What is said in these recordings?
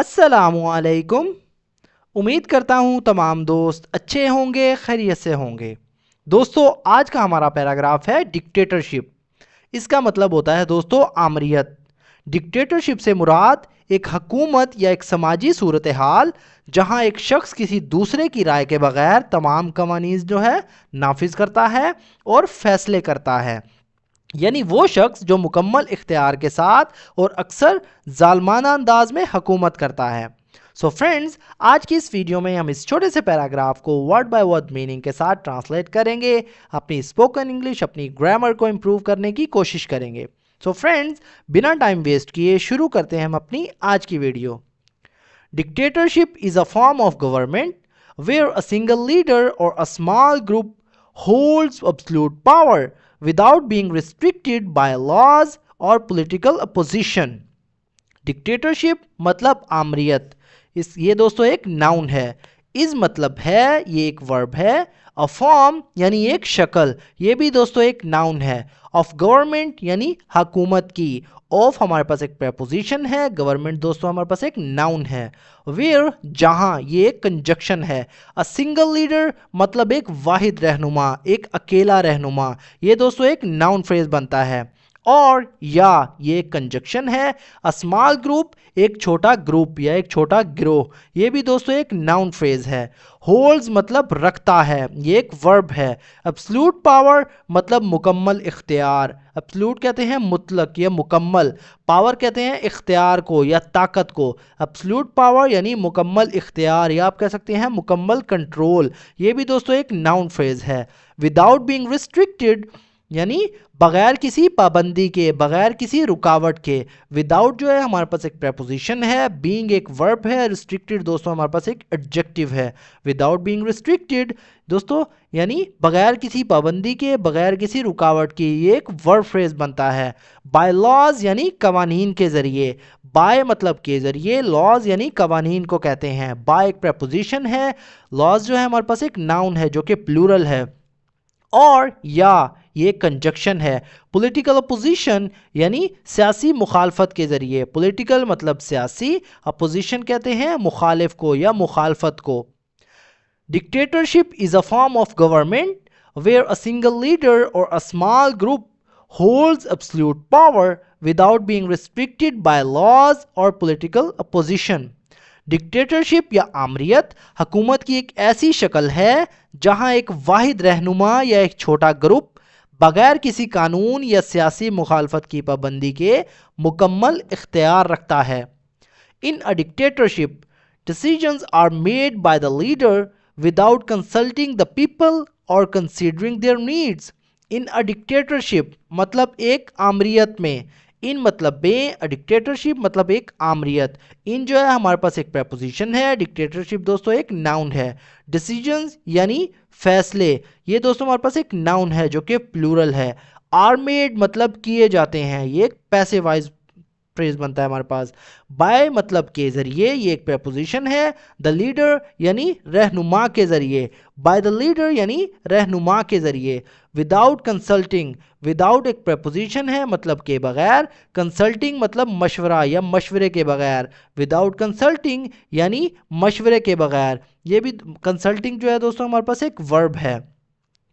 असलकुम उम्मीद करता हूँ तमाम दोस्त अच्छे होंगे खैरियत से होंगे दोस्तों आज का हमारा पैराग्राफ है डिक्टेटरशिप इसका मतलब होता है दोस्तों आमरीत डिक्टेटरशिप से मुराद एक हकूमत या एक समाजी सूरत हाल जहाँ एक शख्स किसी दूसरे की राय के बगैर तमाम कवानी जो है नाफिज करता है और फैसले करता है यानी वो शख्स जो मुकम्मल इख्तियार के साथ और अक्सर जालमाना अंदाज में हकूमत करता है सो so फ्रेंड्स आज की इस वीडियो में हम इस छोटे से पैराग्राफ को वर्ड बाय वर्ड मीनिंग के साथ ट्रांसलेट करेंगे अपनी स्पोकन इंग्लिश अपनी ग्रामर को इम्प्रूव करने की कोशिश करेंगे सो so फ्रेंड्स बिना टाइम वेस्ट किए शुरू करते हैं हम अपनी आज की video dictatorship is a form of government where a single leader और a small group holds absolute power without being restricted by laws और political opposition डिक्टेटरशिप मतलब आमरीत इस ये दोस्तों एक नाउन है इस मतलब है ये एक वर्ब है अ फॉर्म यानी एक शक्ल ये भी दोस्तों एक नाउन है ऑफ गवर्नमेंट यानी हकूमत की ऑफ हमारे पास एक प्रपोजिशन है गवर्नमेंट दोस्तों हमारे पास एक नाउन है वेयर जहां ये एक कंजक्शन है अ सिंगल लीडर मतलब एक वाहिद रहनुमा एक अकेला रहनुमा ये दोस्तों एक नाउन फ्रेज बनता है और या ये कंजक्शन है अ स्मॉल ग्रुप एक छोटा ग्रुप या एक छोटा ग्रोह ये भी दोस्तों एक नाउन फ्रेज है होल्ड मतलब रखता है ये एक वर्ब है अपसलूट पावर मतलब मुकम्मल इख्तियार अब्सलूट कहते हैं मुतलक या मुकम्मल पावर कहते हैं इख्तियार को या ताकत को अपसलूट पावर यानी मुकम्मल इख्तियार या आप कह सकते हैं मुकम्मल कंट्रोल ये भी दोस्तों एक नाउन फ्रेज है विदाउट बींग रिस्ट्रिक्टेड यानी बगैर किसी पाबंदी के बगैर किसी रुकावट के विदाउट जो है हमारे पास एक प्रेपोजिशन है बींग एक वर्ब है रिस्ट्रिक्टेड दोस्तों हमारे पास एक एडजेक्टिव है विदाउट बींग रिस्ट्रिक्टेड दोस्तों यानी बगैर किसी पाबंदी के बगैर किसी रुकावट के ये एक वर्ब फ्रेज बनता है बाय लॉज यानी कवानीन के ज़रिए बाय मतलब के ज़रिए लॉज यानी कवानीन को कहते हैं बाय एक प्रपोजिशन है लॉज जो है हमारे पास एक नाउन है जो कि प्लूरल है और या ये कंजक्शन है पॉलिटिकल अपोजिशन यानी सियासी मुखालफत के ज़रिए पॉलिटिकल मतलब सियासी अपोजिशन कहते हैं मुखालिफ को या मुखालफत को dictatorship is a form of government where a single leader और a small group holds absolute power without being restricted by laws और पोलिटिकल अपोजिशन डिक्टेटरशिप या आमरीत हकूमत की एक ऐसी शक्ल है जहां एक वाहिद रहनुमा या एक छोटा ग्रुप बगैर किसी कानून या सियासी मुखालफत की पाबंदी के मुकम्मल इख्तियार रखता है in a dictatorship decisions are made by the leader without consulting the people और considering their needs in a dictatorship मतलब एक आमरीत में इन मतलब में डिक्टेटरशिप मतलब एक आमरीत इन जो है हमारे पास एक प्रपोजिशन है डिक्टेटरशिप दोस्तों एक नाउन है डिसीजन यानी फैसले ये दोस्तों हमारे पास एक नाउन है जो कि प्लूरल है आर्मेड मतलब किए जाते हैं ये एक पैसेवाइज फ्रेज बनता है हमारे पास बाय मतलब के ज़रिए ये एक प्रपोजिशन है द लीडर यानी रहनुमा के ज़रिए बाय द लीडर यानी रहनुमा के ज़रिए विदाउट कंसल्टिंग विदाउट एक प्रपोजिशन है मतलब के बगैर कंसल्टिंग मतलब मशवरा या मशवरे के बगैर विदाउट कंसल्टिंग यानी मशवरे के बगैर ये भी कंसल्टिंग जो है दोस्तों हमारे पास एक वर्ब है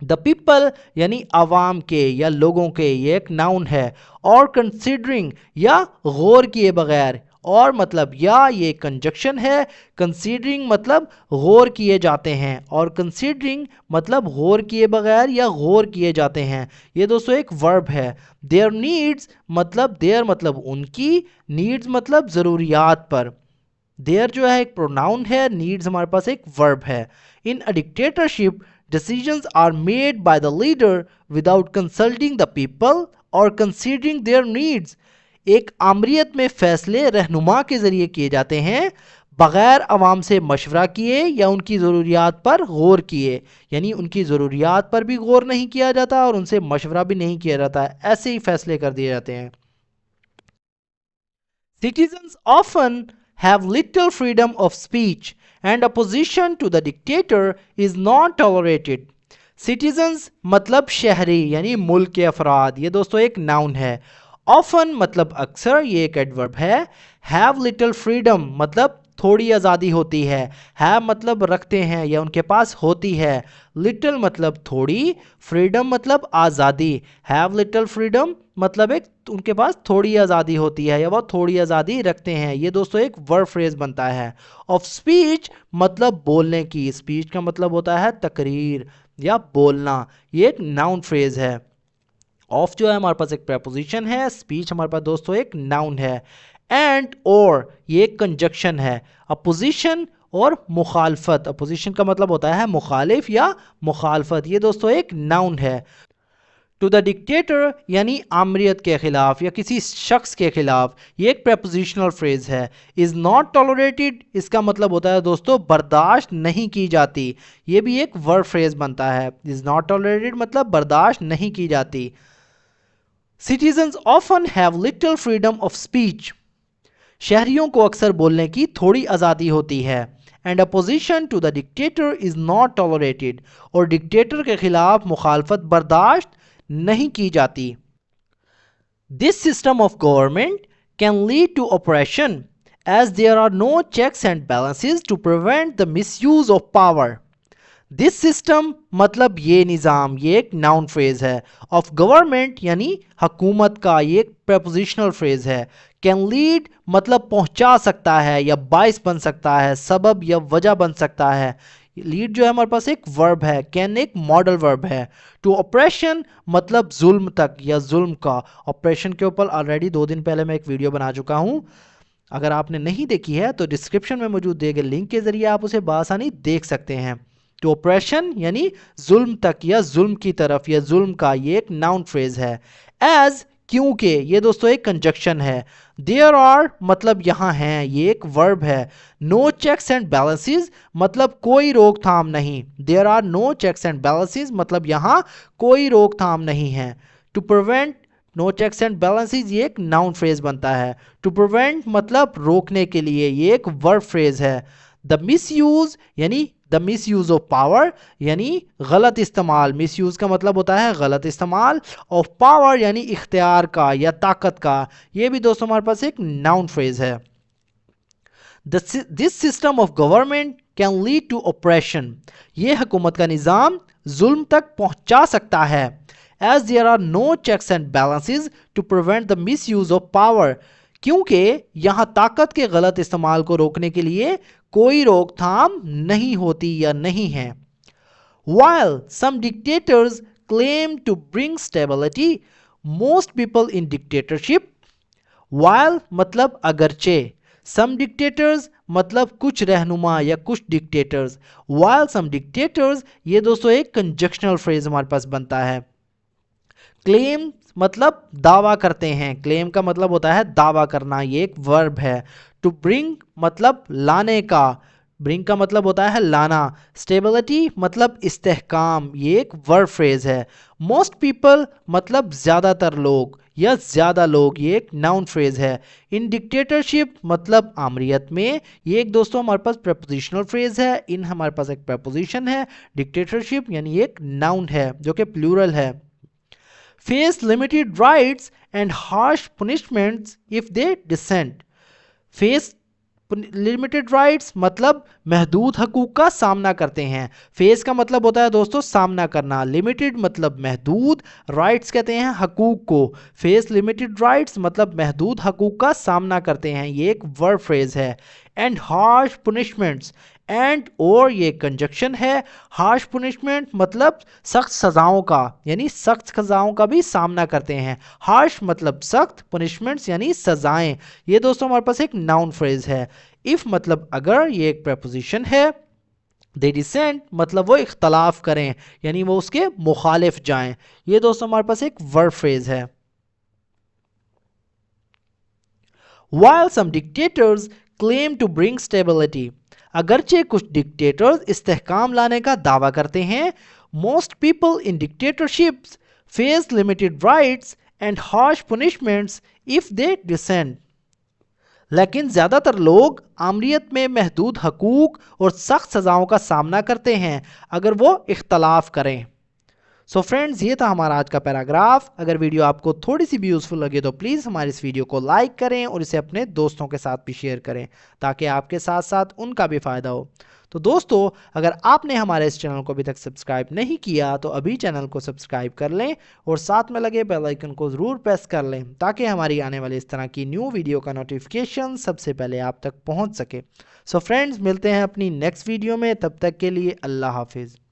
द पीपल यानी आवाम के या लोगों के ये एक नाउन है और कंसिडरिंग या गौर किए बगैर और मतलब या ये कंजक्शन है कंसीडरिंग मतलब गौर किए जाते हैं और कंसीडरिंग मतलब गौर किए बगैर या गौर किए जाते हैं ये दोस्तों एक वर्ब है देयर नीड्स मतलब देयर मतलब उनकी नीड्स मतलब ज़रूरियात पर देयर जो है एक प्रोनाउन है नीड्स हमारे पास एक वर्ब है in a dictatorship Decisions are made by the leader without consulting the people और कंसीडरिंग देयर नीड्स एक आमरीत में फैसले रहनुमा के ज़रिए किए जाते हैं बग़ैर आवाम से मशवरा किए या उनकी ज़रूरियात पर गौर किए यानी उनकी ज़रूरियात पर भी गौर नहीं किया जाता और उनसे मशवरा भी नहीं किया जाता ऐसे ही फैसले कर दिए जाते हैं citizens often have little freedom of speech and opposition to the dictator is not tolerated citizens मतलब शहरी यानी मुल्क के अफराद ये दोस्तों एक नाउन है ऑफन मतलब अक्सर ये एक एडवर्ब है हैव लिटल फ्रीडम मतलब थोड़ी आज़ादी होती है है मतलब रखते हैं या उनके पास होती है लिटल मतलब थोड़ी फ्रीडम मतलब आज़ादी हैव लिटल फ्रीडम मतलब एक उनके पास थोड़ी आज़ादी होती है या वह थोड़ी आज़ादी रखते हैं ये दोस्तों एक वर्ड फ्रेज बनता है ऑफ स्पीच मतलब बोलने की स्पीच का मतलब होता है तकरीर या बोलना ये एक नाउन फ्रेज है ऑफ जो है हमारे पास एक प्रपोजिशन है स्पीच हमारे पास दोस्तों एक नाउन है एंड और ये कंजक्शन है अपोजिशन और मुखालफत अपोजिशन का मतलब होता है मुखालिफ या मुखालफत ये दोस्तों एक नाउन है टू द डिक्टेटर यानी आमरीत के ख़िलाफ़ या किसी शख्स के ख़िलाफ़ ये एक प्रपोजिशनल फ्रेज़ है इज़ नॉट टॉलोरेटेड इसका मतलब होता है दोस्तों बर्दाश्त नहीं की जाती ये भी एक वर्ड फ्रेज़ बनता है इज़ नॉट टॉलोरेटेड मतलब बर्दाश्त नहीं की जाती citizen often have little freedom of speech शहरियों को अक्सर बोलने की थोड़ी आज़ादी होती है and opposition to the dictator is not tolerated और डिक्टेटर के ख़िलाफ़ मुखालफत बर्दाश्त नहीं की जाती this system of government can lead to oppression there are no checks and and to prevent the misuse of power this system मतलब ये निज़ाम ये एक नाउन फ्रेज़ है ऑफ गवर्नमेंट यानी हकूमत का ये एक प्रपोजिशनल फ्रेज़ है कैन लीड मतलब पहुंचा सकता है या बाइस बन सकता है सबब या वजह बन सकता है लीड जो है हमारे पास एक वर्ब है कैन एक मॉडल वर्ब है टू ऑपरेशन मतलब जुल्म तक या जुल्म का ऑपरेशन के ऊपर ऑलरेडी दो दिन पहले मैं एक वीडियो बना चुका हूँ अगर आपने नहीं देखी है तो डिस्क्रिप्शन में मौजूद दिए गए लिंक के ज़रिए आप उसे बासानी देख सकते हैं टू ऑपरेशन यानी जुल्म तक या जुल्म की तरफ या जुल्म का ये एक नाउन फ्रेज है एज क्योंकि ये दोस्तों एक कंजक्शन है देयर आर मतलब यहाँ है ये एक वर्ब है नो चेक्स एंड बैलेंसेस मतलब कोई रोकथाम नहीं there are no checks and balances मतलब यहाँ कोई रोकथाम नहीं है to prevent no checks and balances ये एक नाउन फ्रेज बनता है टू प्रिवेंट मतलब रोकने के लिए ये एक वर्ब फ्रेज है द मिस यूज यानी the misuse of power यानी गलत इस्तेमाल मिस यूज़ का मतलब होता है गलत इस्तेमाल ऑफ पावर यानी इख्तियार का या ताकत का ये भी दोस्तों हमारे पास एक नाउन फ्रेज है this system of government can lead to oppression ये हुकूमत का निज़ाम जुल्म तक पहुंचा सकता है as there are no checks and balances to prevent the misuse of power क्योंकि यहां ताकत के गलत इस्तेमाल को रोकने के लिए कोई रोकथाम नहीं होती या नहीं है while some dictators claim to bring stability most people in dictatorship while मतलब अगरचे सम डिक्टेटर्स मतलब कुछ रहनुमा या कुछ डिक्टेटर्स वायल सम डिक्टेटर्स ये दोस्तों एक कंजक्शनल फ्रेज हमारे पास बनता है क्लेम मतलब दावा करते हैं क्लेम का मतलब होता है दावा करना ये एक वर्ब है टू ब्रिंग मतलब लाने का ब्रिंग का मतलब होता है लाना स्टेबिलिटी मतलब इस्तेकाम ये एक वर्ड फ्रेज है मोस्ट पीपल मतलब ज़्यादातर लोग या ज़्यादा लोग ये एक नाउन फ्रेज है इन डिक्टेटरशिप मतलब आमरीत में ये एक दोस्तों हमारे पास प्रपोजिशनल फ्रेज है इन हमारे पास एक प्रपोजिशन है डिक्टेटरशिप यानी एक नाउन है जो कि प्लूरल है face limited rights and harsh punishments if they dissent. Face limited rights मतलब महदूद हकूक का सामना करते हैं फेस का मतलब होता है दोस्तों सामना करना लिमिटेड मतलब महदूद राइट्स कहते हैं हकूक को फेस लिमिटेड राइट्स मतलब महदूद हकूक का सामना करते हैं ये एक वर्ड फ्रेज है एंड हार्श पुनिशमेंट्स एंड और ये कंजक्शन है हार्श पुनिशमेंट मतलब सख्त सज़ाओं का यानी सख्त सज़ाओं का भी सामना करते हैं हार्श मतलब सख्त पनिशमेंट्स यानी सज़ाएं ये दोस्तों हमारे पास एक नाउन फ्रेज़ है इफ़ मतलब अगर ये एक प्रपोजिशन है दे डिसेंट मतलब वो इख्तलाफ करें यानी वो उसके मुखालिफ जाएं ये दोस्तों हमारे पास एक वर्ड फ्रेज़ है while some dictators claim to bring stability अगरचे कुछ डिक्टेटर्स इस्तेकाम लाने का दावा करते हैं most people in dictatorships face limited rights and harsh punishments if they dissent लेकिन ज़्यादातर लोग आमरीत में महदूद हकूक़ और सख्त सज़ाओं का सामना करते हैं अगर वो इख्तलाफ करें सो so फ्रेंड्स ये था हमारा आज का पैराग्राफ अगर वीडियो आपको थोड़ी सी भी यूज़फुल लगे तो प्लीज़ हमारे इस वीडियो को लाइक करें और इसे अपने दोस्तों के साथ भी शेयर करें ताकि आपके साथ साथ उनका भी फ़ायदा हो तो दोस्तों अगर आपने हमारे इस चैनल को अभी तक सब्सक्राइब नहीं किया तो अभी चैनल को सब्सक्राइब कर लें और साथ में लगे बेल आइकन को ज़रूर प्रेस कर लें ताकि हमारी आने वाली इस तरह की न्यू वीडियो का नोटिफिकेशन सबसे पहले आप तक पहुंच सके सो so फ्रेंड्स मिलते हैं अपनी नेक्स्ट वीडियो में तब तक के लिए अल्लाह हाफिज़